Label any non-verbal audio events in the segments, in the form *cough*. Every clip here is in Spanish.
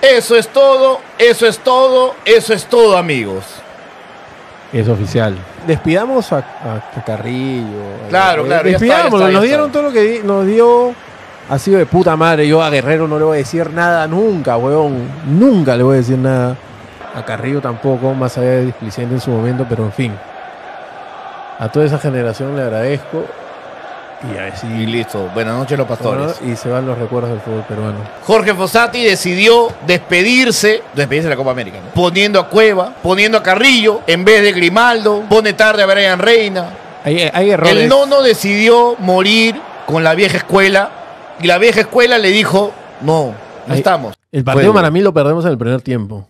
Eso es todo, eso es todo, eso es todo, amigos. Es oficial. Despidamos a, Carrillo. Claro, claro. Despidamos, nos dieron todo lo que nos dio. Ha sido de puta madre. Yo a Guerrero no le voy a decir nada nunca, weón. Nunca le voy a decir nada. A Carrillo tampoco, más allá de displicente en su momento, pero en fin. A toda esa generación le agradezco y, ahí y listo. Buenas noches, los pastores. Y se van los recuerdos del fútbol peruano. Jorge Fossati decidió despedirse, despedirse de la Copa América, poniendo a Cueva, poniendo a Carrillo en vez de Grimaldo, pone tarde a Brian Reina. Hay, eh, hay errores. El nono decidió morir con la vieja escuela y la vieja escuela le dijo: No, no estamos. El partido Maramí lo perdemos en el primer tiempo.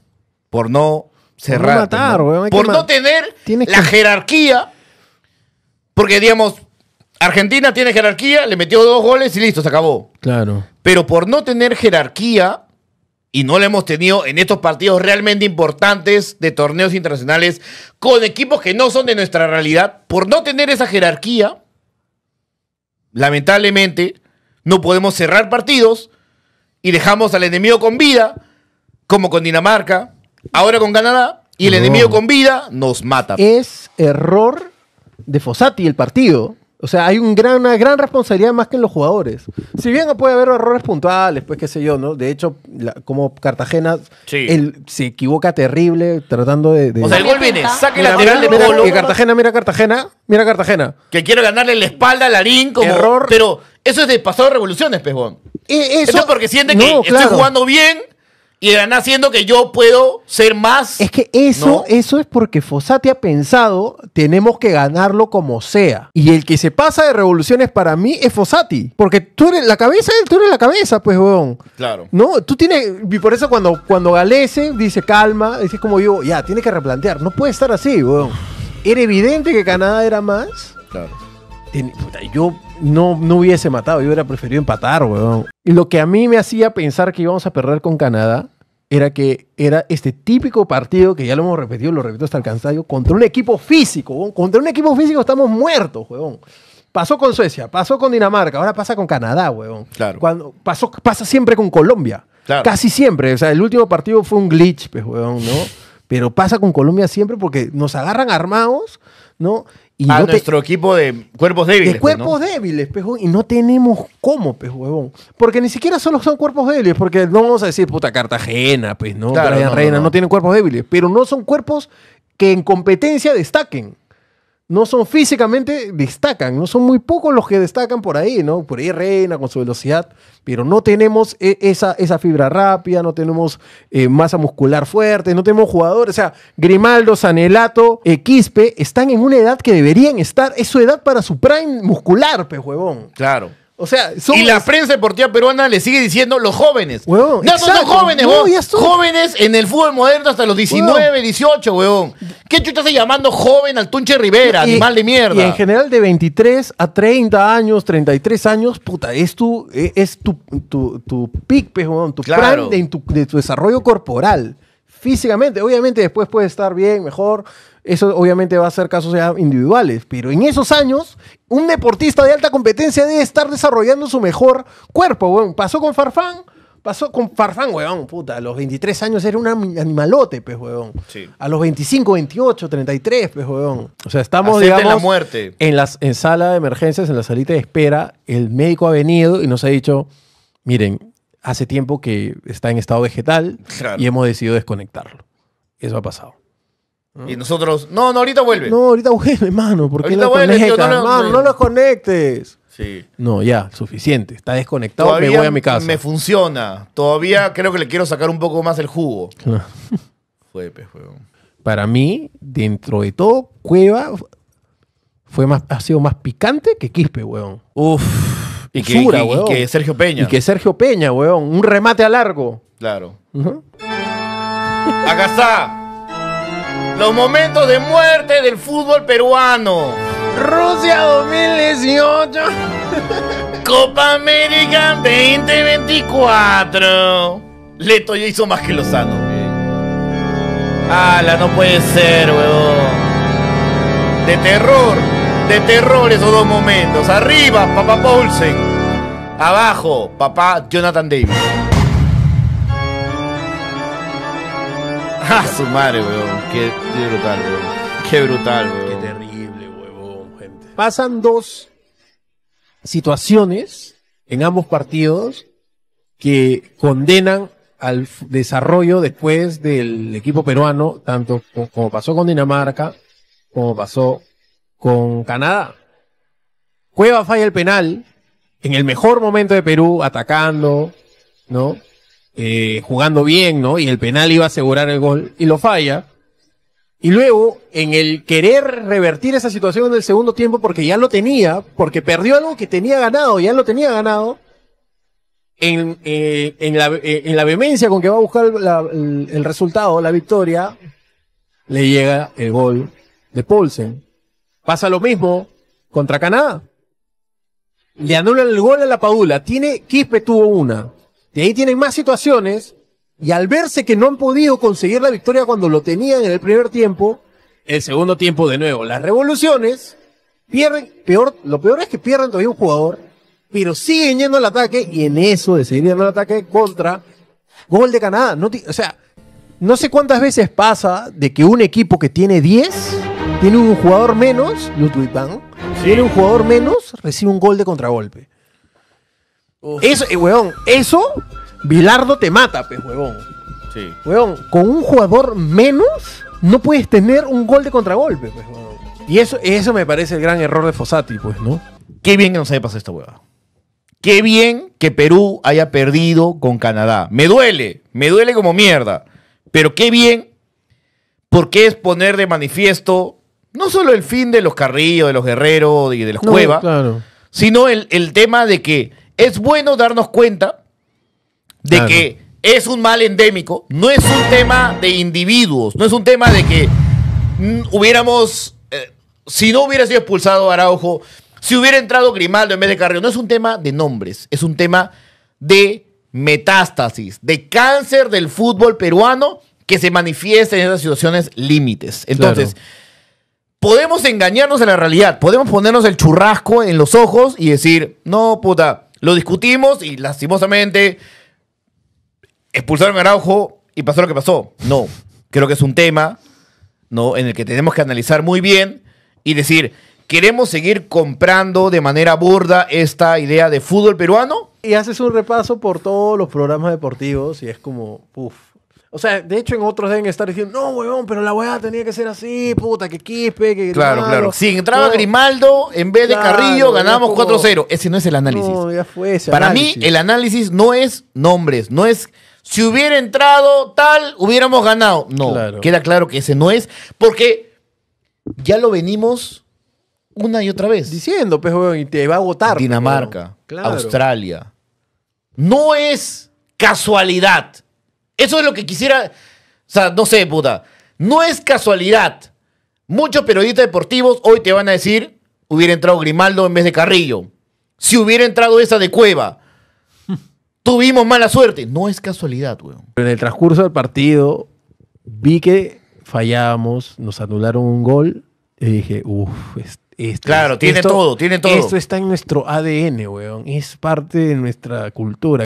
Por no cerrar. Por por no tener la jerarquía. Porque, digamos, Argentina tiene jerarquía, le metió dos goles y listo, se acabó. Claro. Pero por no tener jerarquía, y no la hemos tenido en estos partidos realmente importantes de torneos internacionales, con equipos que no son de nuestra realidad, por no tener esa jerarquía, lamentablemente, no podemos cerrar partidos y dejamos al enemigo con vida, como con Dinamarca, ahora con Canadá, y el enemigo con vida nos mata. Es error de Fossati el partido. O sea, hay una gran responsabilidad más que en los jugadores. Si bien puede haber errores puntuales, pues qué sé yo, ¿no? De hecho, como Cartagena él, se equivoca terrible tratando de. O sea, el gol viene, saque el lateral de Polo. Cartagena, mira Cartagena, mira Cartagena. Que quiero ganarle la espalda a Larín como. Error. Pero eso es de pasado revoluciones, Pejón. Eh, eso, es porque siente que estoy jugando bien y están haciendo que yo puedo ser más. Es que eso, eso es porque Fossati ha pensado, tenemos que ganarlo como sea. Y el que se pasa de revoluciones para mí es Fossati. Porque tú eres la cabeza, tú eres la cabeza, pues, weón. Claro. No, tú tienes. Y por eso cuando, cuando dice calma, dice como yo, ya, tiene que replantear. No puede estar así, weón. Era evidente que Canadá era más. Claro. yo no, no hubiese matado, yo hubiera preferido empatar, weón. Lo que a mí me hacía pensar que íbamos a perder con Canadá era que era este típico partido que ya lo hemos repetido, lo repito hasta el cansancio, contra un equipo físico, contra un equipo físico estamos muertos, huevón. Pasó con Suecia, pasó con Dinamarca, ahora pasa con Canadá, huevón. Claro. Cuando pasó, pasa siempre con Colombia. Casi siempre. O sea, el último partido fue un glitch, pues, huevón, ¿no? Pero pasa con Colombia siempre porque nos agarran armados, ¿no? Y a nuestro equipo de cuerpos débiles. De pues, cuerpos débiles, pejo Y no tenemos cómo, huevón. Porque ni siquiera solo son cuerpos débiles. Porque no vamos a decir, puta, Cartagena, pues, ¿no? Claro, Reina, no tienen cuerpos débiles. Pero no son cuerpos que en competencia destaquen no son físicamente, destacan, no son muy pocos los que destacan por ahí, ¿no? Por ahí Reina con su velocidad, pero no tenemos e, esa, esa fibra rápida, no tenemos eh, masa muscular fuerte, no tenemos jugadores, o sea, Grimaldo, Sanelato, xp eh, están en una edad que deberían estar, es su edad para su prime muscular, pe huevón. Claro. O sea, Y la prensa deportiva peruana le sigue diciendo los jóvenes. no, son jóvenes, Jóvenes en el fútbol moderno hasta los 19, 18, weón. ¿Qué chucha estás llamando joven al Tunche Rivera, animal de mierda? Y en general de 23 a 30 años, 33 años, puta, es tu, e, es tu, tu, pic, weón, tu plan de, de tu desarrollo corporal. Físicamente, obviamente después puede estar bien, mejor, eso obviamente va a ser casos ya individuales, pero en esos años, un deportista de alta competencia debe estar desarrollando su mejor cuerpo. Bueno, pasó con Farfán, pasó con Farfán, weón, puta, a los 23 años era un animalote, pues, weón. A los 25, 28, 33, pues, weón. O sea, estamos, digamos, la muerte. en las en sala de emergencias, en la salita de espera, el médico ha venido y nos ha dicho, miren, hace tiempo que está en estado vegetal y hemos decidido desconectarlo. Eso ha pasado. Ah. Y nosotros, no, no, ahorita vuelve. No, ahorita vuelve, hermano. porque no, los conectes. Sí. No, ya, suficiente. Está desconectado, me voy a mi casa. me funciona. Todavía creo que le quiero sacar un poco más el jugo. Ah. *laughs* Fue, Para mí, dentro de todo, Cueva fue más, ha sido más picante que Quispe, weón. Uf. Y que, y- que Sergio Peña. Y que Sergio Peña, weón. Un remate a largo. Claro. Los momentos de muerte del fútbol peruano. Rusia 2018. Copa América 2024. Leto ya hizo más que Lozano. Ala, no puede ser, weón. De terror, de terror esos dos momentos. Arriba, papá Paulsen. Abajo, papá Jonathan Davis. *laughs* su madre, weón! Qué, qué brutal, weón. Qué brutal, Qué terrible, weón, gente. Pasan dos situaciones en ambos partidos que condenan al desarrollo después del equipo peruano, tanto como pasó con Dinamarca, como pasó con Canadá. Cueva falla el penal en el mejor momento de Perú, atacando, ¿no? eh, jugando bien, ¿no? Y el penal iba a asegurar el gol y lo falla. Y luego, en el querer revertir esa situación en el segundo tiempo, porque ya lo tenía, porque perdió algo que tenía ganado, ya lo tenía ganado, en, eh, eh, en, la, vehemencia con que va a buscar el, resultado, la victoria, le llega el gol de Paulsen. Pasa lo mismo contra Canadá. Le anulan el gol a la paula Tiene, Quispe tuvo una. Y ahí tienen más situaciones y al verse que no han podido conseguir la victoria cuando lo tenían en el primer tiempo, el segundo tiempo de nuevo, las revoluciones, pierden, peor, lo peor es que pierden todavía un jugador, pero siguen yendo al ataque y en eso de seguir yendo al ataque contra gol de Canadá. o sea, no sé cuántas veces pasa de que un equipo que tiene 10, tiene un jugador menos, Ludwig tiene un jugador menos, recibe un gol de contragolpe. Eso, eh, weón, eso, Bilardo te mata, pues, weón. Sí. Weón, con un jugador menos, no puedes tener un gol de contragolpe, pues, Y eso, eso me parece el gran error de Fossati, pues, ¿no? Qué bien que no se haya pasado esta weón Qué bien que Perú haya perdido con Canadá. Me duele, me duele como mierda. Pero qué bien, porque es poner de manifiesto no solo el fin de los carrillos, de los Guerreros y de las cuevas, sino el, el tema de que es bueno darnos cuenta de que es un mal endémico, no es un tema de individuos, no es un tema de que mm, hubiéramos, eh, si no hubiera sido expulsado Araujo, si hubiera entrado Grimaldo en vez de Carrillo, no es un tema de nombres, es un tema de metástasis, de cáncer del fútbol peruano que se manifiesta en esas situaciones límites. Entonces, podemos engañarnos en la realidad, podemos ponernos el churrasco en los ojos y decir, no, puta, lo discutimos y lastimosamente expulsaron a Araujo y pasó lo que pasó. No, creo que es un tema ¿no? en el que tenemos que analizar muy bien y decir, ¿queremos seguir comprando de manera burda esta idea de fútbol peruano? Y haces un repaso por todos los programas deportivos y es como, uff, o sea, de hecho en otros deben estar diciendo, no, weón, pero la weá tenía que ser así, puta, que quispe, que... Claro, claro. Si entraba Grimaldo en vez de Carrillo, Ganábamos 4-0. Ese no es el análisis. Para mí, el análisis no es nombres, no es... Si hubiera entrado tal, hubiéramos ganado. No, queda claro que ese no es, porque ya lo venimos una y otra vez. Diciendo, pues, y te va a agotar pues, Dinamarca, Australia. No es casualidad eso es lo que quisiera. O sea, no sé, puta. No es casualidad. Muchos periodistas deportivos hoy te van a decir: hubiera entrado Grimaldo en vez de Carrillo. Si hubiera entrado esa de Cueva. *laughs* Tuvimos mala suerte. No es casualidad, weón. En el transcurso del partido, vi que fallábamos, nos anularon un gol. Y dije, uff, esto, claro, tiene todo, tiene todo. Esto está en nuestro ADN, weón. Es parte de nuestra cultura.